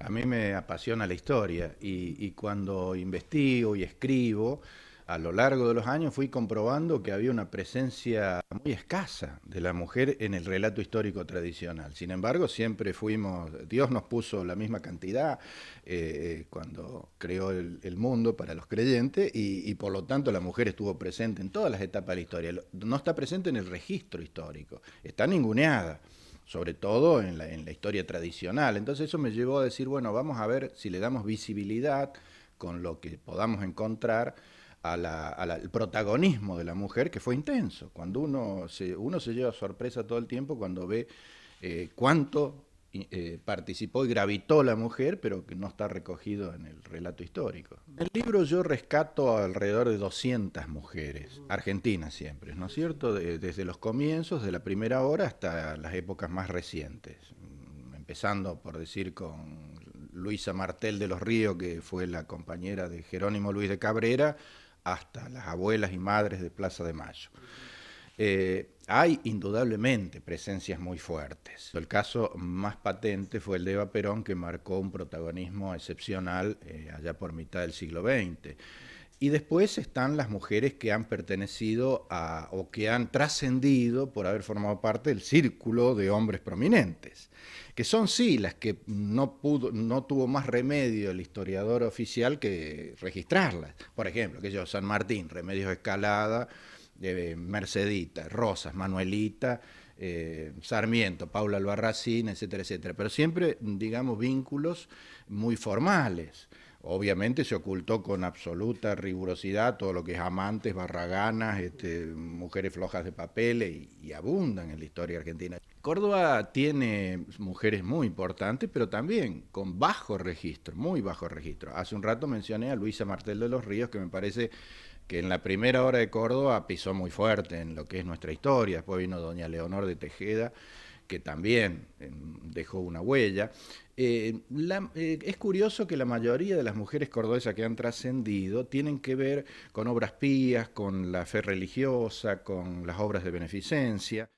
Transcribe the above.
A mí me apasiona la historia y, cuando investigo y escribo, a lo largo de los años fui comprobando que había una presencia muy escasa de la mujer en el relato histórico tradicional. Sin embargo, siempre fuimos, Dios nos puso la misma cantidad eh, eh, cuando creó el, mundo para los creyentes y, por lo tanto la mujer estuvo presente en todas las etapas de la historia. No está presente en el registro histórico, está ninguneada sobre todo en la, en la historia tradicional. Entonces eso me llevó a decir, bueno, vamos a ver si le damos visibilidad con lo que podamos encontrar al protagonismo de la mujer, que fue intenso. Cuando uno se, uno se lleva sorpresa todo el tiempo cuando ve eh, cuánto eh, participó y gravitó la mujer, pero que no está recogido en el relato histórico. En el libro yo rescato alrededor de 200 mujeres, argentinas siempre, ¿no es cierto? desde los comienzos, de la primera hora hasta las épocas más recientes, mm, empezando por decir con Luisa Martel de los Ríos, que fue la compañera de Jerónimo Luis de Cabrera, hasta las abuelas y madres de Plaza de Mayo. Eh, hay indudablemente presencias muy fuertes. El caso más patente fue el de Eva Perón, que marcó un protagonismo excepcional eh, allá por mitad del siglo XX. Y después están las mujeres que han pertenecido a o que han trascendido por haber formado parte del círculo de hombres prominentes, que son sí las que no tuvo más remedio el historiador oficial que registrarlas. Por ejemplo, que yo San Martín, Remedios Escalada, de Mercedita, Rosas, Manuelita, eh, Sarmiento, Paula Albarracín, etcétera, etcétera. Pero siempre, digamos, vínculos muy formales. Obviamente se ocultó con absoluta rigurosidad todo lo que es amantes, barraganas, este, mujeres flojas de papeles y abundan en la historia argentina. Córdoba tiene mujeres muy importantes, pero también con bajo registro, muy bajo registro. Hace un rato mencioné a Luisa Martel de los Ríos, que me parece que en la primera hora de Córdoba pisó muy fuerte en lo que es nuestra historia. Después vino doña Leonor de Tejeda, que también em, dejó una huella. Eh, eh, es curioso que la mayoría de las mujeres cordobesas que han trascendido tienen que ver con obras pías, con la fe religiosa, con las obras de beneficencia.